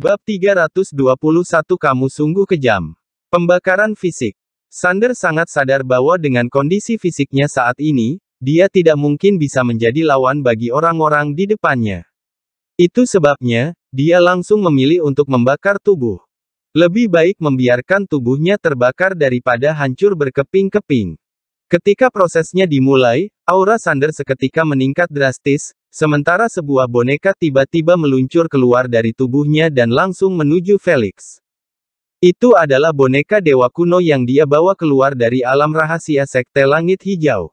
Bab 321 Kamu sungguh kejam. Pembakaran fisik. Sander sangat sadar bahwa dengan kondisi fisiknya saat ini, dia tidak mungkin bisa menjadi lawan bagi orang-orang di depannya. Itu sebabnya, dia langsung memilih untuk membakar tubuh. Lebih baik membiarkan tubuhnya terbakar daripada hancur berkeping-keping. Ketika prosesnya dimulai, aura Sander seketika meningkat drastis, Sementara sebuah boneka tiba-tiba meluncur keluar dari tubuhnya dan langsung menuju Felix. Itu adalah boneka dewa kuno yang dia bawa keluar dari alam rahasia sekte langit hijau.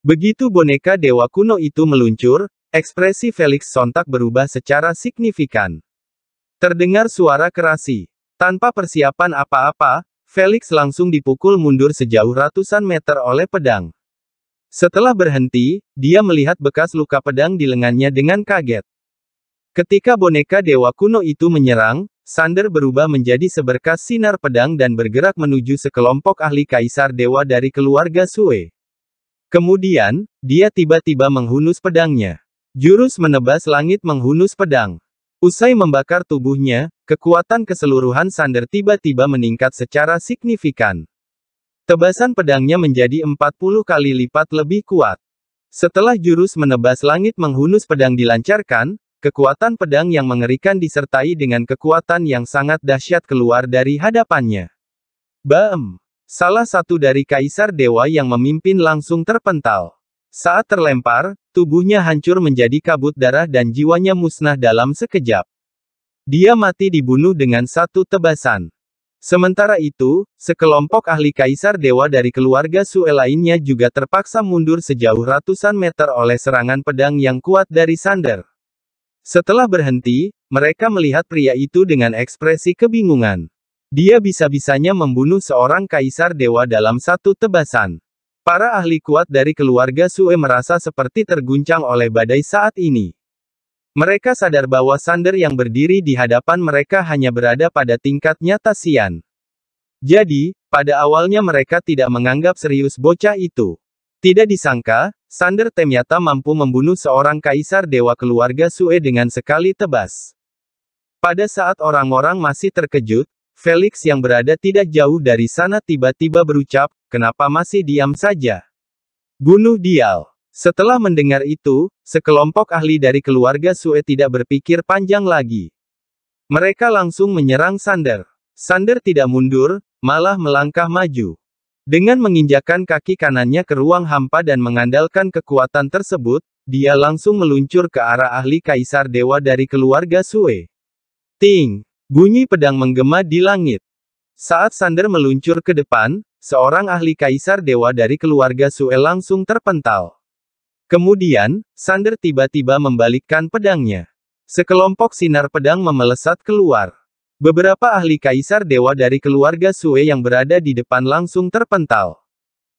Begitu boneka dewa kuno itu meluncur, ekspresi Felix sontak berubah secara signifikan. Terdengar suara kerasi. Tanpa persiapan apa-apa, Felix langsung dipukul mundur sejauh ratusan meter oleh pedang. Setelah berhenti, dia melihat bekas luka pedang di lengannya dengan kaget. Ketika boneka dewa kuno itu menyerang, Sander berubah menjadi seberkas sinar pedang dan bergerak menuju sekelompok ahli kaisar dewa dari keluarga Sue. Kemudian, dia tiba-tiba menghunus pedangnya. Jurus menebas langit menghunus pedang. Usai membakar tubuhnya, kekuatan keseluruhan Sander tiba-tiba meningkat secara signifikan. Tebasan pedangnya menjadi 40 kali lipat lebih kuat. Setelah jurus menebas langit menghunus pedang dilancarkan, kekuatan pedang yang mengerikan disertai dengan kekuatan yang sangat dahsyat keluar dari hadapannya. Baem, salah satu dari kaisar dewa yang memimpin langsung terpental. Saat terlempar, tubuhnya hancur menjadi kabut darah dan jiwanya musnah dalam sekejap. Dia mati dibunuh dengan satu tebasan. Sementara itu, sekelompok ahli kaisar dewa dari keluarga Sue lainnya juga terpaksa mundur sejauh ratusan meter oleh serangan pedang yang kuat dari Sander. Setelah berhenti, mereka melihat pria itu dengan ekspresi kebingungan. Dia bisa-bisanya membunuh seorang kaisar dewa dalam satu tebasan. Para ahli kuat dari keluarga Sue merasa seperti terguncang oleh badai saat ini. Mereka sadar bahwa Sander yang berdiri di hadapan mereka hanya berada pada tingkat nyata Sian. Jadi, pada awalnya mereka tidak menganggap serius bocah itu. Tidak disangka, Sander ternyata mampu membunuh seorang kaisar dewa keluarga Sue dengan sekali tebas. Pada saat orang-orang masih terkejut, Felix yang berada tidak jauh dari sana tiba-tiba berucap, kenapa masih diam saja? Bunuh Dial. Setelah mendengar itu, sekelompok ahli dari keluarga Sue tidak berpikir panjang lagi. Mereka langsung menyerang Sander. Sander tidak mundur, malah melangkah maju. Dengan menginjakan kaki kanannya ke ruang hampa dan mengandalkan kekuatan tersebut, dia langsung meluncur ke arah ahli kaisar dewa dari keluarga Sue. Ting! Bunyi pedang menggema di langit. Saat Sander meluncur ke depan, seorang ahli kaisar dewa dari keluarga Sue langsung terpental. Kemudian, Sander tiba-tiba membalikkan pedangnya. Sekelompok sinar pedang memelesat keluar. Beberapa ahli kaisar dewa dari keluarga Sue yang berada di depan langsung terpental.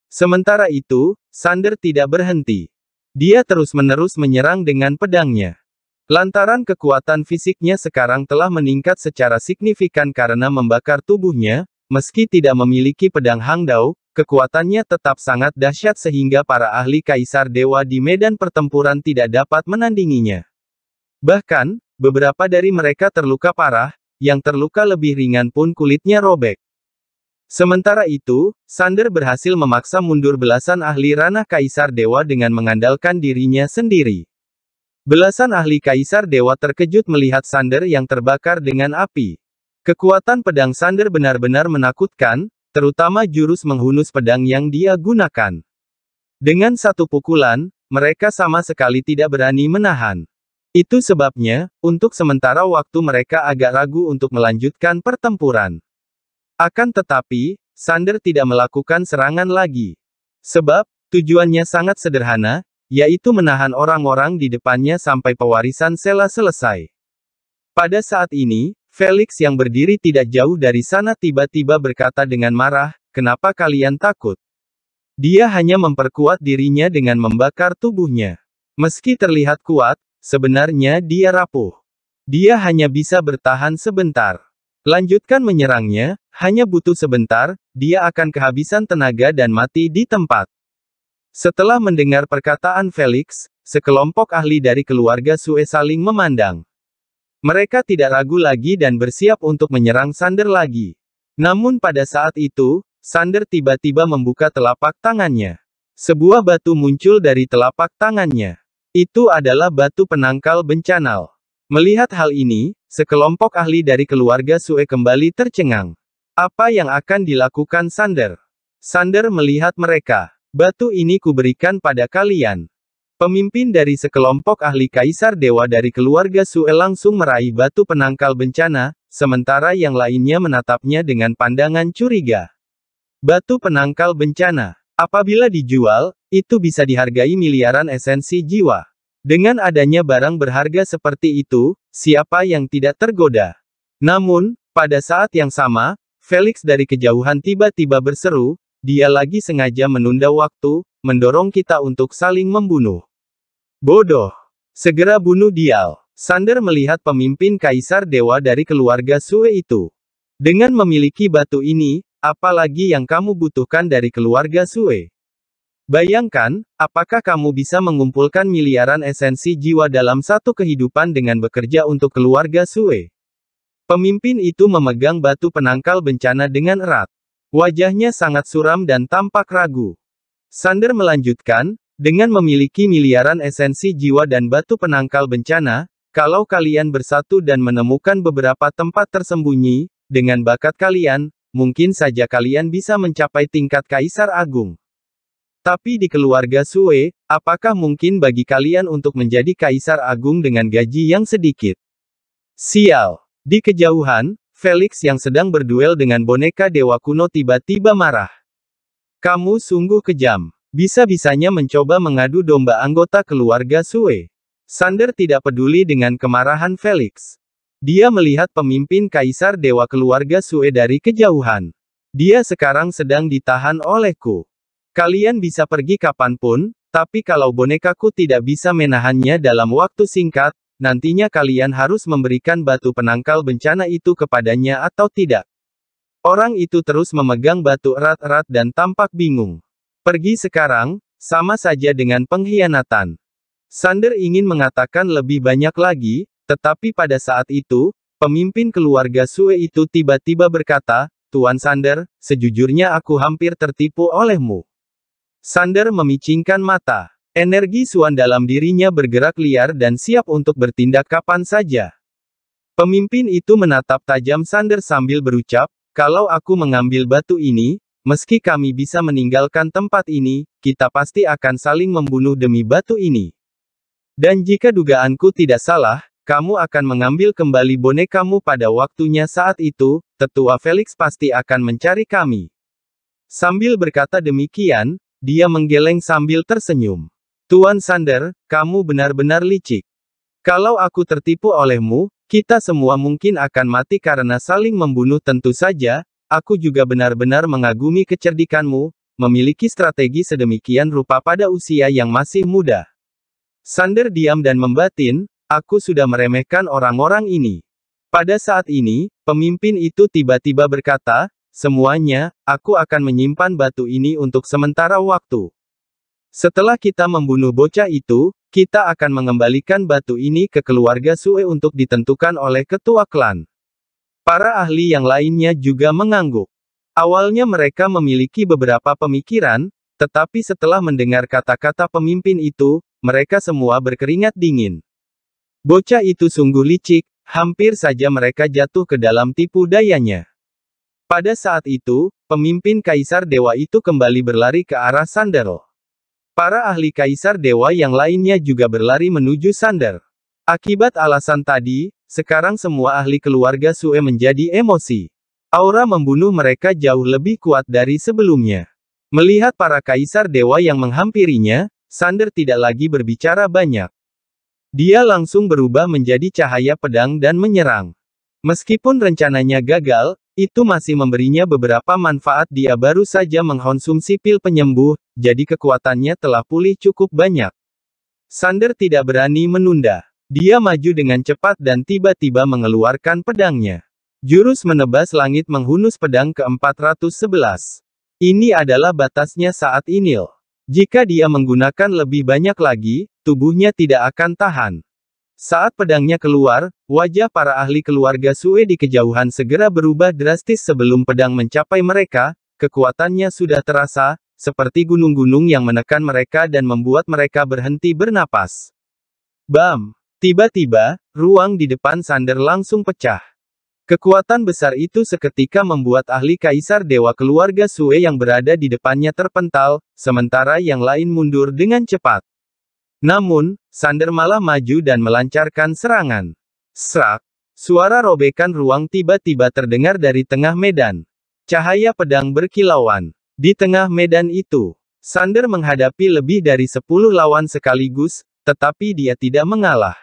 Sementara itu, Sander tidak berhenti. Dia terus-menerus menyerang dengan pedangnya. Lantaran kekuatan fisiknya sekarang telah meningkat secara signifikan karena membakar tubuhnya, meski tidak memiliki pedang Hangdao, Kekuatannya tetap sangat dahsyat sehingga para ahli kaisar dewa di medan pertempuran tidak dapat menandinginya. Bahkan, beberapa dari mereka terluka parah, yang terluka lebih ringan pun kulitnya robek. Sementara itu, Sander berhasil memaksa mundur belasan ahli ranah kaisar dewa dengan mengandalkan dirinya sendiri. Belasan ahli kaisar dewa terkejut melihat Sander yang terbakar dengan api. Kekuatan pedang Sander benar-benar menakutkan, terutama jurus menghunus pedang yang dia gunakan. Dengan satu pukulan, mereka sama sekali tidak berani menahan. Itu sebabnya, untuk sementara waktu mereka agak ragu untuk melanjutkan pertempuran. Akan tetapi, Sander tidak melakukan serangan lagi. Sebab, tujuannya sangat sederhana, yaitu menahan orang-orang di depannya sampai pewarisan Sela selesai. Pada saat ini, Felix yang berdiri tidak jauh dari sana tiba-tiba berkata dengan marah, "Kenapa kalian takut?" Dia hanya memperkuat dirinya dengan membakar tubuhnya. Meski terlihat kuat, sebenarnya dia rapuh. Dia hanya bisa bertahan sebentar. Lanjutkan menyerangnya, hanya butuh sebentar, dia akan kehabisan tenaga dan mati di tempat. Setelah mendengar perkataan Felix, sekelompok ahli dari keluarga Sue saling memandang. Mereka tidak ragu lagi dan bersiap untuk menyerang Sander lagi. Namun pada saat itu, Sander tiba-tiba membuka telapak tangannya. Sebuah batu muncul dari telapak tangannya. Itu adalah batu penangkal bencana. Melihat hal ini, sekelompok ahli dari keluarga Sue kembali tercengang. Apa yang akan dilakukan Sander? Sander melihat mereka. Batu ini kuberikan pada kalian. Pemimpin dari sekelompok ahli kaisar dewa dari keluarga Sue langsung meraih batu penangkal bencana, sementara yang lainnya menatapnya dengan pandangan curiga. Batu penangkal bencana, apabila dijual, itu bisa dihargai miliaran esensi jiwa. Dengan adanya barang berharga seperti itu, siapa yang tidak tergoda? Namun, pada saat yang sama, Felix dari kejauhan tiba-tiba berseru, dia lagi sengaja menunda waktu, mendorong kita untuk saling membunuh. Bodoh. Segera bunuh dia! Sander melihat pemimpin Kaisar Dewa dari keluarga Sue itu. Dengan memiliki batu ini, apalagi yang kamu butuhkan dari keluarga Sue? Bayangkan, apakah kamu bisa mengumpulkan miliaran esensi jiwa dalam satu kehidupan dengan bekerja untuk keluarga Sue? Pemimpin itu memegang batu penangkal bencana dengan erat. Wajahnya sangat suram dan tampak ragu. Sander melanjutkan, dengan memiliki miliaran esensi jiwa dan batu penangkal bencana, kalau kalian bersatu dan menemukan beberapa tempat tersembunyi, dengan bakat kalian, mungkin saja kalian bisa mencapai tingkat kaisar agung. Tapi di keluarga Sue, apakah mungkin bagi kalian untuk menjadi kaisar agung dengan gaji yang sedikit? Sial! Di kejauhan, Felix yang sedang berduel dengan boneka dewa kuno tiba-tiba marah. Kamu sungguh kejam. Bisa-bisanya mencoba mengadu domba anggota keluarga Sue. Sander tidak peduli dengan kemarahan Felix. Dia melihat pemimpin kaisar dewa keluarga Sue dari kejauhan. Dia sekarang sedang ditahan olehku. Kalian bisa pergi kapanpun, tapi kalau bonekaku tidak bisa menahannya dalam waktu singkat, nantinya kalian harus memberikan batu penangkal bencana itu kepadanya atau tidak. Orang itu terus memegang batu erat-erat dan tampak bingung. Pergi sekarang, sama saja dengan pengkhianatan. Sander ingin mengatakan lebih banyak lagi, tetapi pada saat itu, pemimpin keluarga Sue itu tiba-tiba berkata, Tuan Sander, sejujurnya aku hampir tertipu olehmu. Sander memicingkan mata. Energi Suan dalam dirinya bergerak liar dan siap untuk bertindak kapan saja. Pemimpin itu menatap tajam Sander sambil berucap, kalau aku mengambil batu ini, Meski kami bisa meninggalkan tempat ini, kita pasti akan saling membunuh demi batu ini. Dan jika dugaanku tidak salah, kamu akan mengambil kembali bonekamu pada waktunya saat itu, tetua Felix pasti akan mencari kami. Sambil berkata demikian, dia menggeleng sambil tersenyum. Tuan Sander, kamu benar-benar licik. Kalau aku tertipu olehmu, kita semua mungkin akan mati karena saling membunuh tentu saja, Aku juga benar-benar mengagumi kecerdikanmu, memiliki strategi sedemikian rupa pada usia yang masih muda. Sander diam dan membatin, aku sudah meremehkan orang-orang ini. Pada saat ini, pemimpin itu tiba-tiba berkata, semuanya, aku akan menyimpan batu ini untuk sementara waktu. Setelah kita membunuh bocah itu, kita akan mengembalikan batu ini ke keluarga Sue untuk ditentukan oleh ketua klan. Para ahli yang lainnya juga mengangguk. Awalnya mereka memiliki beberapa pemikiran, tetapi setelah mendengar kata-kata pemimpin itu, mereka semua berkeringat dingin. Bocah itu sungguh licik, hampir saja mereka jatuh ke dalam tipu dayanya. Pada saat itu, pemimpin kaisar dewa itu kembali berlari ke arah Sandero. Para ahli kaisar dewa yang lainnya juga berlari menuju Sander. Akibat alasan tadi, sekarang semua ahli keluarga Sue menjadi emosi. Aura membunuh mereka jauh lebih kuat dari sebelumnya. Melihat para kaisar dewa yang menghampirinya, Sander tidak lagi berbicara banyak. Dia langsung berubah menjadi cahaya pedang dan menyerang. Meskipun rencananya gagal, itu masih memberinya beberapa manfaat dia baru saja mengkonsumsi pil penyembuh, jadi kekuatannya telah pulih cukup banyak. Sander tidak berani menunda. Dia maju dengan cepat dan tiba-tiba mengeluarkan pedangnya. Jurus menebas langit menghunus pedang ke-411. Ini adalah batasnya saat inil. Jika dia menggunakan lebih banyak lagi, tubuhnya tidak akan tahan. Saat pedangnya keluar, wajah para ahli keluarga Sue di kejauhan segera berubah drastis sebelum pedang mencapai mereka, kekuatannya sudah terasa, seperti gunung-gunung yang menekan mereka dan membuat mereka berhenti bernapas. Bam! Tiba-tiba, ruang di depan Sander langsung pecah. Kekuatan besar itu seketika membuat ahli kaisar dewa keluarga Sue yang berada di depannya terpental, sementara yang lain mundur dengan cepat. Namun, Sander malah maju dan melancarkan serangan. Serak! Suara robekan ruang tiba-tiba terdengar dari tengah medan. Cahaya pedang berkilauan. Di tengah medan itu, Sander menghadapi lebih dari sepuluh lawan sekaligus, tetapi dia tidak mengalah.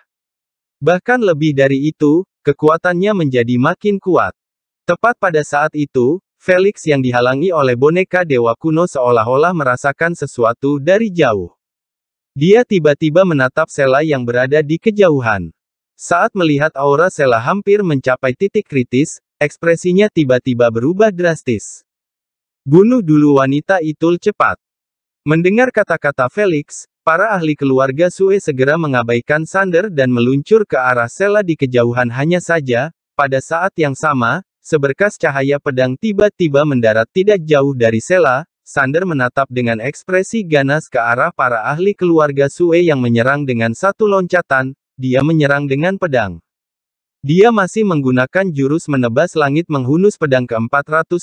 Bahkan lebih dari itu, kekuatannya menjadi makin kuat. Tepat pada saat itu, Felix yang dihalangi oleh boneka dewa kuno seolah-olah merasakan sesuatu dari jauh. Dia tiba-tiba menatap Sela yang berada di kejauhan. Saat melihat aura Sela hampir mencapai titik kritis, ekspresinya tiba-tiba berubah drastis. Bunuh dulu wanita itu cepat. Mendengar kata-kata Felix, Para ahli keluarga Sue segera mengabaikan Sander dan meluncur ke arah Sela di kejauhan hanya saja, pada saat yang sama, seberkas cahaya pedang tiba-tiba mendarat tidak jauh dari Sela, Sander menatap dengan ekspresi ganas ke arah para ahli keluarga Sue yang menyerang dengan satu loncatan, dia menyerang dengan pedang. Dia masih menggunakan jurus menebas langit menghunus pedang ke-411.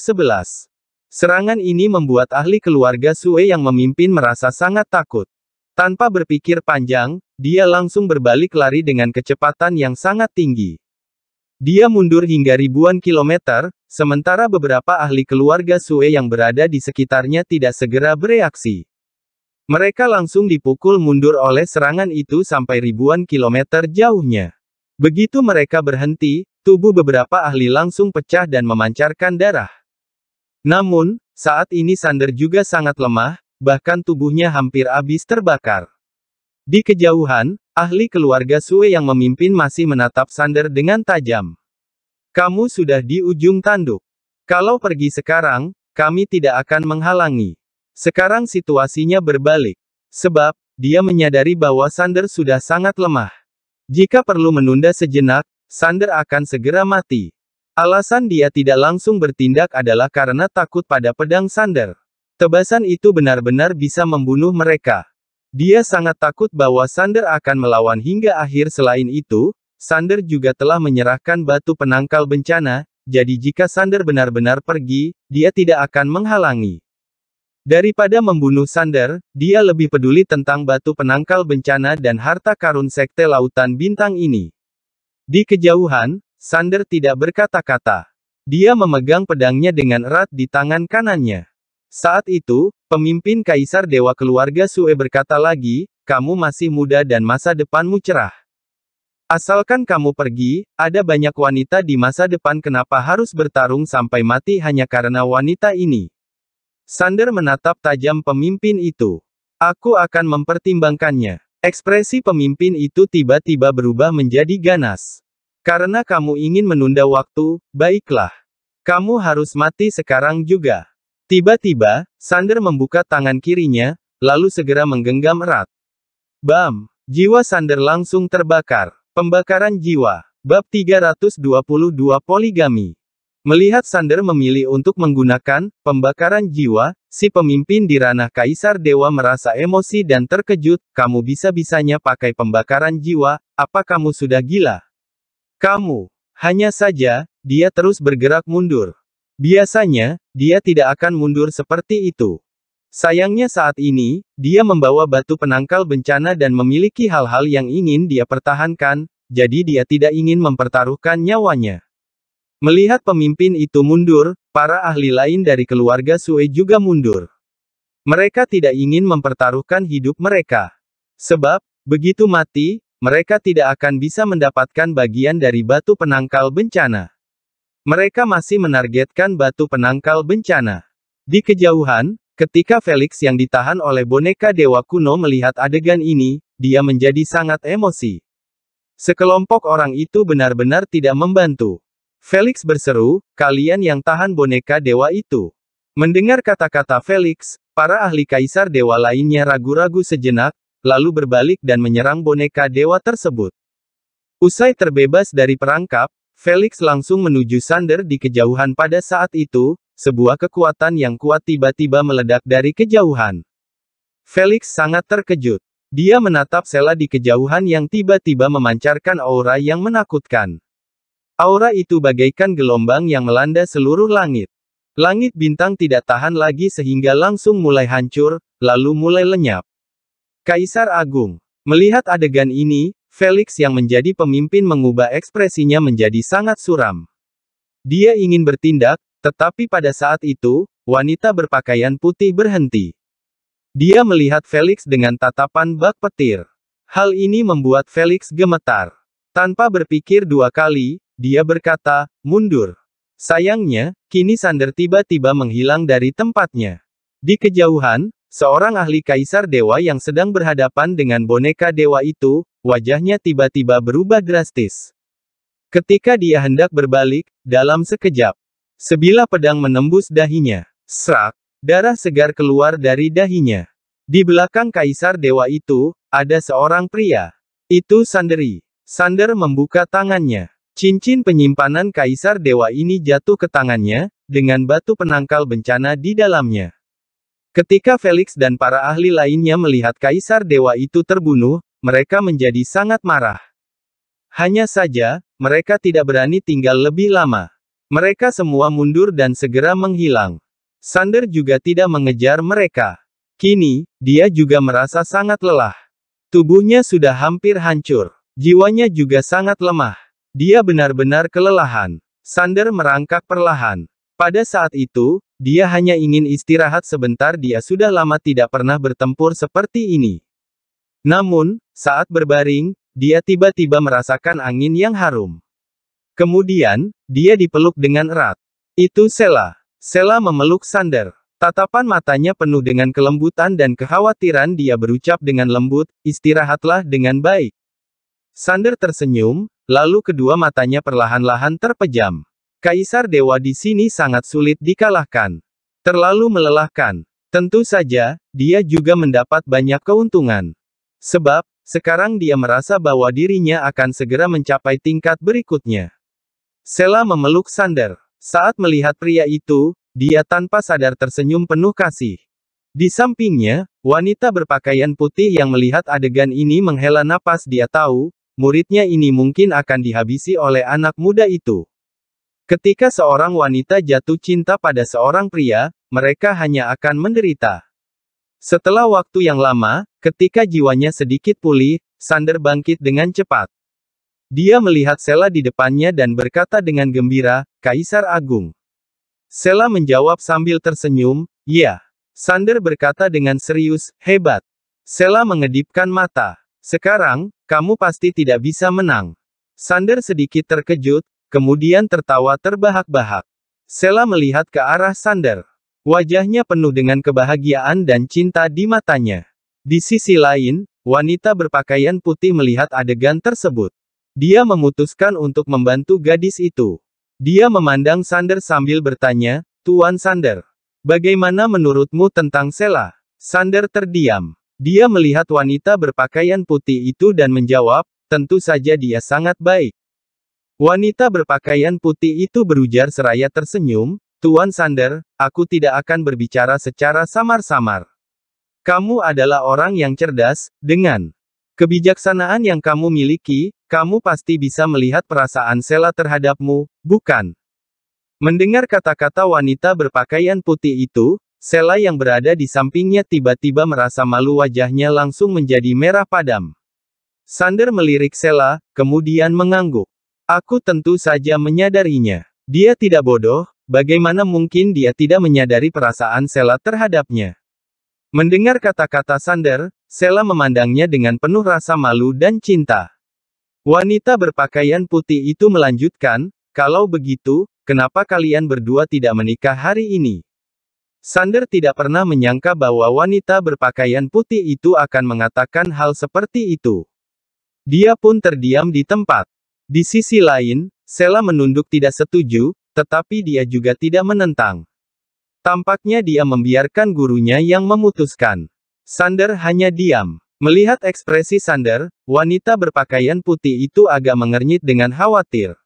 Serangan ini membuat ahli keluarga Sue yang memimpin merasa sangat takut. Tanpa berpikir panjang, dia langsung berbalik lari dengan kecepatan yang sangat tinggi. Dia mundur hingga ribuan kilometer, sementara beberapa ahli keluarga Sue yang berada di sekitarnya tidak segera bereaksi. Mereka langsung dipukul mundur oleh serangan itu sampai ribuan kilometer jauhnya. Begitu mereka berhenti, tubuh beberapa ahli langsung pecah dan memancarkan darah. Namun, saat ini Sander juga sangat lemah, bahkan tubuhnya hampir habis terbakar. Di kejauhan, ahli keluarga Sue yang memimpin masih menatap Sander dengan tajam. Kamu sudah di ujung tanduk. Kalau pergi sekarang, kami tidak akan menghalangi. Sekarang situasinya berbalik. Sebab, dia menyadari bahwa Sander sudah sangat lemah. Jika perlu menunda sejenak, Sander akan segera mati. Alasan dia tidak langsung bertindak adalah karena takut pada pedang Sander. Tebasan itu benar-benar bisa membunuh mereka. Dia sangat takut bahwa Sander akan melawan hingga akhir selain itu, Sander juga telah menyerahkan batu penangkal bencana, jadi jika Sander benar-benar pergi, dia tidak akan menghalangi. Daripada membunuh Sander, dia lebih peduli tentang batu penangkal bencana dan harta karun sekte lautan bintang ini. Di kejauhan, Sander tidak berkata-kata. Dia memegang pedangnya dengan erat di tangan kanannya. Saat itu, pemimpin kaisar dewa keluarga Sue berkata lagi, kamu masih muda dan masa depanmu cerah. Asalkan kamu pergi, ada banyak wanita di masa depan kenapa harus bertarung sampai mati hanya karena wanita ini. Sander menatap tajam pemimpin itu. Aku akan mempertimbangkannya. Ekspresi pemimpin itu tiba-tiba berubah menjadi ganas. Karena kamu ingin menunda waktu, baiklah. Kamu harus mati sekarang juga. Tiba-tiba, Sander membuka tangan kirinya, lalu segera menggenggam erat. Bam! Jiwa Sander langsung terbakar. Pembakaran jiwa. Bab 322 Poligami. Melihat Sander memilih untuk menggunakan pembakaran jiwa, si pemimpin di ranah Kaisar Dewa merasa emosi dan terkejut, kamu bisa-bisanya pakai pembakaran jiwa, apa kamu sudah gila? Kamu. Hanya saja, dia terus bergerak mundur. Biasanya, dia tidak akan mundur seperti itu. Sayangnya saat ini, dia membawa batu penangkal bencana dan memiliki hal-hal yang ingin dia pertahankan, jadi dia tidak ingin mempertaruhkan nyawanya. Melihat pemimpin itu mundur, para ahli lain dari keluarga Sue juga mundur. Mereka tidak ingin mempertaruhkan hidup mereka. Sebab, begitu mati, mereka tidak akan bisa mendapatkan bagian dari batu penangkal bencana. Mereka masih menargetkan batu penangkal bencana. Di kejauhan, ketika Felix yang ditahan oleh boneka dewa kuno melihat adegan ini, dia menjadi sangat emosi. Sekelompok orang itu benar-benar tidak membantu. Felix berseru, kalian yang tahan boneka dewa itu. Mendengar kata-kata Felix, para ahli kaisar dewa lainnya ragu-ragu sejenak, lalu berbalik dan menyerang boneka dewa tersebut. Usai terbebas dari perangkap, Felix langsung menuju Sander di kejauhan pada saat itu, sebuah kekuatan yang kuat tiba-tiba meledak dari kejauhan. Felix sangat terkejut. Dia menatap Sela di kejauhan yang tiba-tiba memancarkan aura yang menakutkan. Aura itu bagaikan gelombang yang melanda seluruh langit. Langit bintang tidak tahan lagi sehingga langsung mulai hancur, lalu mulai lenyap. Kaisar Agung melihat adegan ini, Felix yang menjadi pemimpin mengubah ekspresinya menjadi sangat suram. Dia ingin bertindak, tetapi pada saat itu, wanita berpakaian putih berhenti. Dia melihat Felix dengan tatapan bak petir. Hal ini membuat Felix gemetar. Tanpa berpikir dua kali, dia berkata, mundur. Sayangnya, kini Sander tiba-tiba menghilang dari tempatnya. Di kejauhan, seorang ahli kaisar dewa yang sedang berhadapan dengan boneka dewa itu, wajahnya tiba-tiba berubah drastis. Ketika dia hendak berbalik, dalam sekejap, sebilah pedang menembus dahinya. Serak, darah segar keluar dari dahinya. Di belakang kaisar dewa itu, ada seorang pria. Itu Sanderi. Sander membuka tangannya. Cincin penyimpanan kaisar dewa ini jatuh ke tangannya, dengan batu penangkal bencana di dalamnya. Ketika Felix dan para ahli lainnya melihat kaisar dewa itu terbunuh, mereka menjadi sangat marah. Hanya saja, mereka tidak berani tinggal lebih lama. Mereka semua mundur dan segera menghilang. Sander juga tidak mengejar mereka. Kini, dia juga merasa sangat lelah. Tubuhnya sudah hampir hancur. Jiwanya juga sangat lemah. Dia benar-benar kelelahan. Sander merangkak perlahan. Pada saat itu, dia hanya ingin istirahat sebentar dia sudah lama tidak pernah bertempur seperti ini. Namun, saat berbaring, dia tiba-tiba merasakan angin yang harum. Kemudian, dia dipeluk dengan erat. Itu Sela. Sela memeluk Sander. Tatapan matanya penuh dengan kelembutan dan kekhawatiran dia berucap dengan lembut, istirahatlah dengan baik. Sander tersenyum, lalu kedua matanya perlahan-lahan terpejam. Kaisar Dewa di sini sangat sulit dikalahkan. Terlalu melelahkan. Tentu saja, dia juga mendapat banyak keuntungan. Sebab, sekarang dia merasa bahwa dirinya akan segera mencapai tingkat berikutnya. Sela memeluk Sander. Saat melihat pria itu, dia tanpa sadar tersenyum penuh kasih. Di sampingnya, wanita berpakaian putih yang melihat adegan ini menghela napas dia tahu, muridnya ini mungkin akan dihabisi oleh anak muda itu. Ketika seorang wanita jatuh cinta pada seorang pria, mereka hanya akan menderita. Setelah waktu yang lama, ketika jiwanya sedikit pulih, Sander bangkit dengan cepat. Dia melihat Sela di depannya dan berkata dengan gembira, Kaisar Agung. Sela menjawab sambil tersenyum, ya. Sander berkata dengan serius, hebat. Sela mengedipkan mata. Sekarang, kamu pasti tidak bisa menang. Sander sedikit terkejut, kemudian tertawa terbahak-bahak. Sela melihat ke arah Sander. Wajahnya penuh dengan kebahagiaan dan cinta di matanya. Di sisi lain, wanita berpakaian putih melihat adegan tersebut. Dia memutuskan untuk membantu gadis itu. Dia memandang Sander sambil bertanya, Tuan Sander, bagaimana menurutmu tentang Sela? Sander terdiam. Dia melihat wanita berpakaian putih itu dan menjawab, tentu saja dia sangat baik. Wanita berpakaian putih itu berujar seraya tersenyum, Tuan Sander, aku tidak akan berbicara secara samar-samar. Kamu adalah orang yang cerdas, dengan kebijaksanaan yang kamu miliki, kamu pasti bisa melihat perasaan Sela terhadapmu, bukan? Mendengar kata-kata wanita berpakaian putih itu, Sela yang berada di sampingnya tiba-tiba merasa malu wajahnya langsung menjadi merah padam. Sander melirik Sela, kemudian mengangguk. Aku tentu saja menyadarinya. Dia tidak bodoh, bagaimana mungkin dia tidak menyadari perasaan Sela terhadapnya. Mendengar kata-kata Sander, Sela memandangnya dengan penuh rasa malu dan cinta. Wanita berpakaian putih itu melanjutkan, kalau begitu, kenapa kalian berdua tidak menikah hari ini? Sander tidak pernah menyangka bahwa wanita berpakaian putih itu akan mengatakan hal seperti itu. Dia pun terdiam di tempat. Di sisi lain, Sela menunduk tidak setuju, tetapi dia juga tidak menentang. Tampaknya dia membiarkan gurunya yang memutuskan. Sander hanya diam. Melihat ekspresi Sander, wanita berpakaian putih itu agak mengernyit dengan khawatir.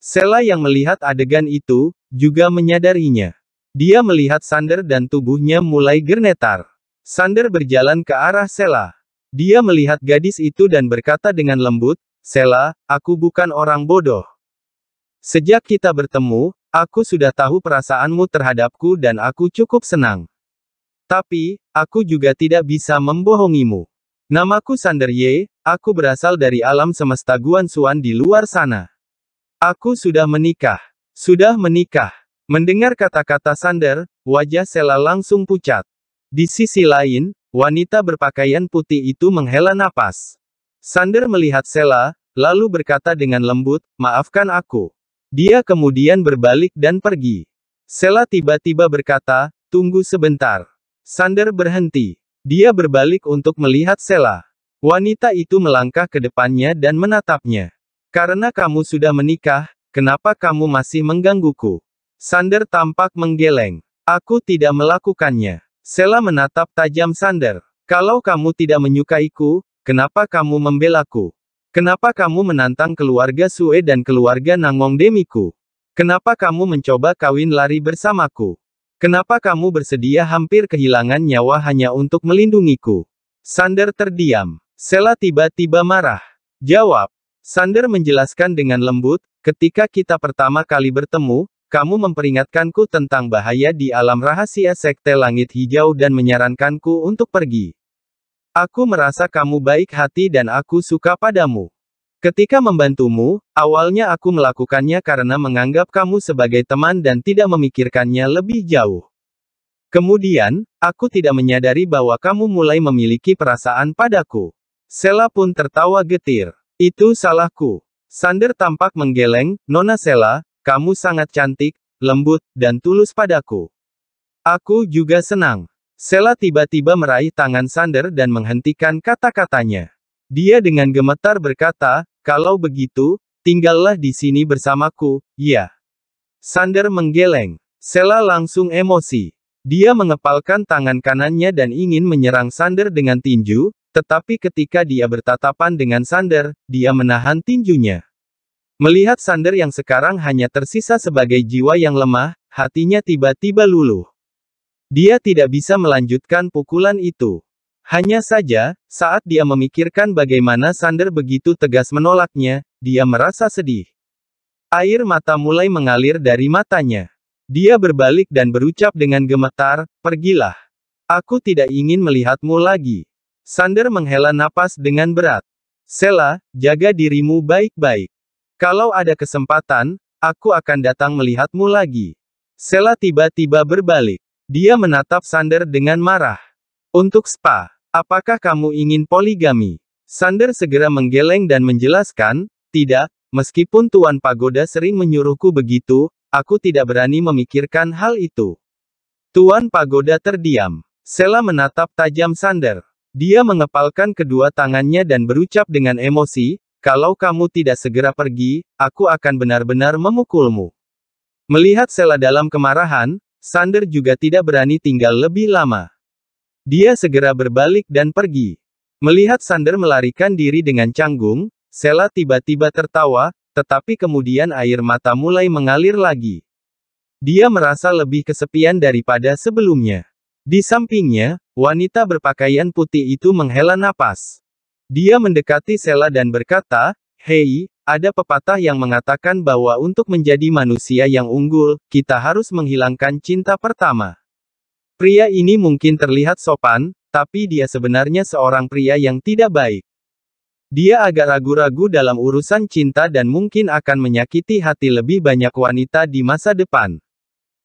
Sela yang melihat adegan itu, juga menyadarinya. Dia melihat Sander dan tubuhnya mulai gernetar. Sander berjalan ke arah Sela. Dia melihat gadis itu dan berkata dengan lembut, Sela, aku bukan orang bodoh. Sejak kita bertemu, aku sudah tahu perasaanmu terhadapku dan aku cukup senang. Tapi, aku juga tidak bisa membohongimu. Namaku Sander Ye, aku berasal dari alam semesta Guan Suan di luar sana. Aku sudah menikah. Sudah menikah. Mendengar kata-kata Sander, wajah Sela langsung pucat. Di sisi lain, wanita berpakaian putih itu menghela napas. Sander melihat Sela, lalu berkata dengan lembut, maafkan aku. Dia kemudian berbalik dan pergi. Sela tiba-tiba berkata, tunggu sebentar. Sander berhenti. Dia berbalik untuk melihat Sela. Wanita itu melangkah ke depannya dan menatapnya. Karena kamu sudah menikah, kenapa kamu masih menggangguku? Sander tampak menggeleng. Aku tidak melakukannya. Sela menatap tajam Sander. Kalau kamu tidak menyukaiku, kenapa kamu membelaku? Kenapa kamu menantang keluarga Sue dan keluarga Nangong Demiku? Kenapa kamu mencoba kawin lari bersamaku? Kenapa kamu bersedia hampir kehilangan nyawa hanya untuk melindungiku? Sander terdiam. Sela tiba-tiba marah. Jawab. Sander menjelaskan dengan lembut, ketika kita pertama kali bertemu, kamu memperingatkanku tentang bahaya di alam rahasia Sekte Langit Hijau dan menyarankanku untuk pergi. Aku merasa kamu baik hati dan aku suka padamu. Ketika membantumu, awalnya aku melakukannya karena menganggap kamu sebagai teman dan tidak memikirkannya lebih jauh. Kemudian, aku tidak menyadari bahwa kamu mulai memiliki perasaan padaku. Sela pun tertawa getir. Itu salahku. Sander tampak menggeleng, Nona Sela, kamu sangat cantik, lembut, dan tulus padaku. Aku juga senang. Sela tiba-tiba meraih tangan Sander dan menghentikan kata-katanya. Dia dengan gemetar berkata, kalau begitu, tinggallah di sini bersamaku, ya. Sander menggeleng. Sela langsung emosi. Dia mengepalkan tangan kanannya dan ingin menyerang Sander dengan tinju, tetapi ketika dia bertatapan dengan Sander, dia menahan tinjunya. Melihat Sander yang sekarang hanya tersisa sebagai jiwa yang lemah, hatinya tiba-tiba luluh. Dia tidak bisa melanjutkan pukulan itu. Hanya saja, saat dia memikirkan bagaimana Sander begitu tegas menolaknya, dia merasa sedih. Air mata mulai mengalir dari matanya. Dia berbalik dan berucap dengan gemetar, pergilah. Aku tidak ingin melihatmu lagi. Sander menghela napas dengan berat. Sela, jaga dirimu baik-baik. Kalau ada kesempatan, aku akan datang melihatmu lagi. Sela tiba-tiba berbalik. Dia menatap Sander dengan marah. Untuk spa, apakah kamu ingin poligami? Sander segera menggeleng dan menjelaskan, tidak, meskipun Tuan Pagoda sering menyuruhku begitu, aku tidak berani memikirkan hal itu. Tuan Pagoda terdiam. Sela menatap tajam Sander. Dia mengepalkan kedua tangannya dan berucap dengan emosi, kalau kamu tidak segera pergi, aku akan benar-benar memukulmu. Melihat Sela dalam kemarahan, Sander juga tidak berani tinggal lebih lama. Dia segera berbalik dan pergi. Melihat Sander melarikan diri dengan canggung, Sela tiba-tiba tertawa, tetapi kemudian air mata mulai mengalir lagi. Dia merasa lebih kesepian daripada sebelumnya. Di sampingnya, wanita berpakaian putih itu menghela napas. Dia mendekati Sela dan berkata, Hei, ada pepatah yang mengatakan bahwa untuk menjadi manusia yang unggul, kita harus menghilangkan cinta pertama. Pria ini mungkin terlihat sopan, tapi dia sebenarnya seorang pria yang tidak baik. Dia agak ragu-ragu dalam urusan cinta dan mungkin akan menyakiti hati lebih banyak wanita di masa depan.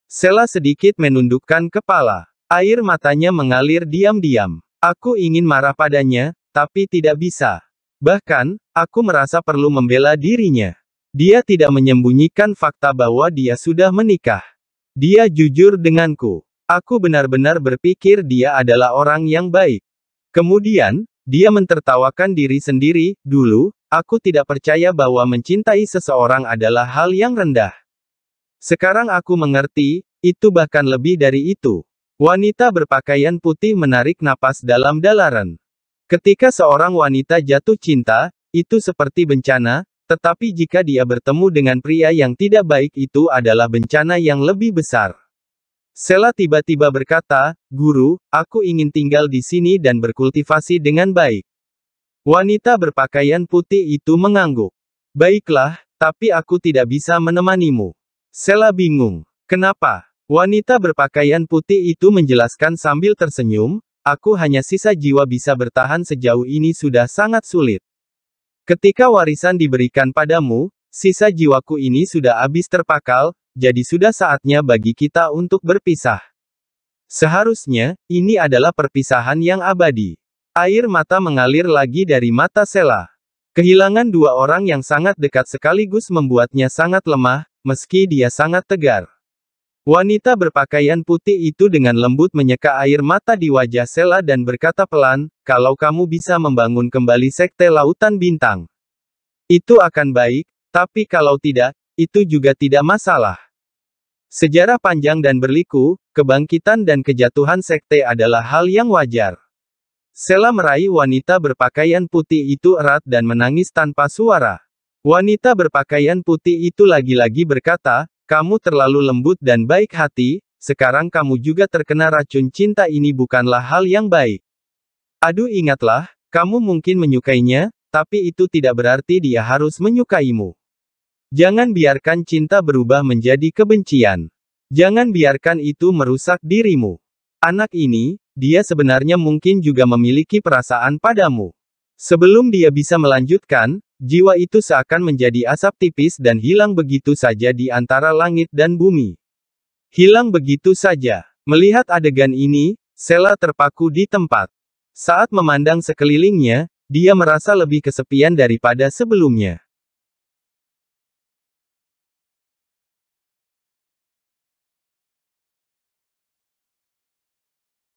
Sela sedikit menundukkan kepala. Air matanya mengalir diam-diam. Aku ingin marah padanya, tapi tidak bisa. Bahkan, aku merasa perlu membela dirinya. Dia tidak menyembunyikan fakta bahwa dia sudah menikah. Dia jujur denganku. Aku benar-benar berpikir dia adalah orang yang baik. Kemudian, dia mentertawakan diri sendiri, dulu, aku tidak percaya bahwa mencintai seseorang adalah hal yang rendah. Sekarang aku mengerti, itu bahkan lebih dari itu. Wanita berpakaian putih menarik napas dalam dalaran. Ketika seorang wanita jatuh cinta, itu seperti bencana, tetapi jika dia bertemu dengan pria yang tidak baik itu adalah bencana yang lebih besar. Sela tiba-tiba berkata, Guru, aku ingin tinggal di sini dan berkultivasi dengan baik. Wanita berpakaian putih itu mengangguk. Baiklah, tapi aku tidak bisa menemanimu. Sela bingung. Kenapa? Wanita berpakaian putih itu menjelaskan sambil tersenyum, Aku hanya sisa jiwa bisa bertahan sejauh ini sudah sangat sulit. Ketika warisan diberikan padamu, sisa jiwaku ini sudah habis terpakal, jadi sudah saatnya bagi kita untuk berpisah. Seharusnya, ini adalah perpisahan yang abadi. Air mata mengalir lagi dari mata Sela. Kehilangan dua orang yang sangat dekat sekaligus membuatnya sangat lemah, meski dia sangat tegar. Wanita berpakaian putih itu dengan lembut menyeka air mata di wajah Sela dan berkata pelan, kalau kamu bisa membangun kembali sekte Lautan Bintang. Itu akan baik, tapi kalau tidak, itu juga tidak masalah. Sejarah panjang dan berliku, kebangkitan dan kejatuhan sekte adalah hal yang wajar. Sela meraih wanita berpakaian putih itu erat dan menangis tanpa suara. Wanita berpakaian putih itu lagi-lagi berkata, kamu terlalu lembut dan baik hati, sekarang kamu juga terkena racun cinta ini bukanlah hal yang baik. Aduh ingatlah, kamu mungkin menyukainya, tapi itu tidak berarti dia harus menyukaimu. Jangan biarkan cinta berubah menjadi kebencian. Jangan biarkan itu merusak dirimu. Anak ini, dia sebenarnya mungkin juga memiliki perasaan padamu. Sebelum dia bisa melanjutkan, Jiwa itu seakan menjadi asap tipis dan hilang begitu saja di antara langit dan bumi. Hilang begitu saja. Melihat adegan ini, Sela terpaku di tempat. Saat memandang sekelilingnya, dia merasa lebih kesepian daripada sebelumnya.